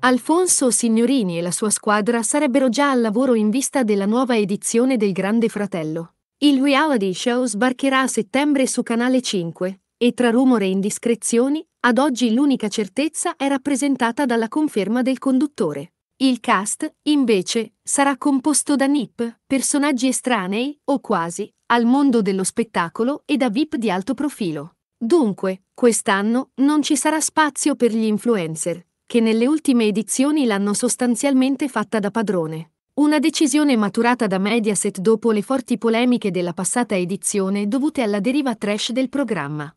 Alfonso Signorini e la sua squadra sarebbero già al lavoro in vista della nuova edizione del Grande Fratello. Il reality show sbarcherà a settembre su Canale 5 e tra rumore e indiscrezioni, ad oggi l'unica certezza è rappresentata dalla conferma del conduttore. Il cast, invece, sarà composto da nip, personaggi estranei, o quasi, al mondo dello spettacolo e da VIP di alto profilo. Dunque, quest'anno non ci sarà spazio per gli influencer, che nelle ultime edizioni l'hanno sostanzialmente fatta da padrone. Una decisione maturata da Mediaset dopo le forti polemiche della passata edizione dovute alla deriva trash del programma.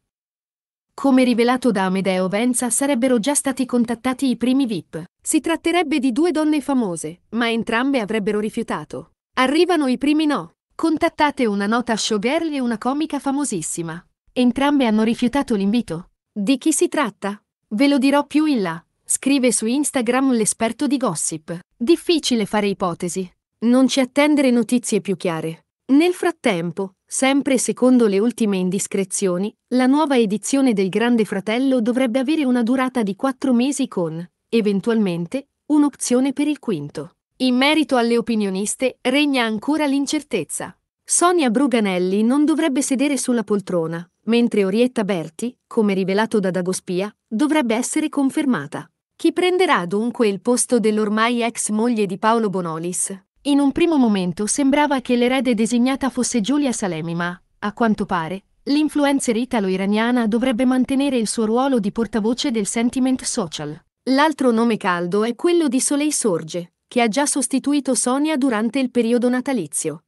Come rivelato da Amedeo Venza sarebbero già stati contattati i primi VIP. Si tratterebbe di due donne famose, ma entrambe avrebbero rifiutato. Arrivano i primi no. Contattate una nota showgirl e una comica famosissima. Entrambe hanno rifiutato l'invito. Di chi si tratta? Ve lo dirò più in là. Scrive su Instagram l'esperto di gossip. Difficile fare ipotesi. Non ci attendere notizie più chiare. Nel frattempo, sempre secondo le ultime indiscrezioni, la nuova edizione del Grande Fratello dovrebbe avere una durata di 4 mesi con, eventualmente, un'opzione per il quinto. In merito alle opinioniste regna ancora l'incertezza. Sonia Bruganelli non dovrebbe sedere sulla poltrona, mentre Orietta Berti, come rivelato da Dagospia, dovrebbe essere confermata. Chi prenderà dunque il posto dell'ormai ex moglie di Paolo Bonolis? In un primo momento sembrava che l'erede designata fosse Giulia Salemi, ma, a quanto pare, l'influencer italo-iraniana dovrebbe mantenere il suo ruolo di portavoce del sentiment social. L'altro nome caldo è quello di Soleil Sorge, che ha già sostituito Sonia durante il periodo natalizio.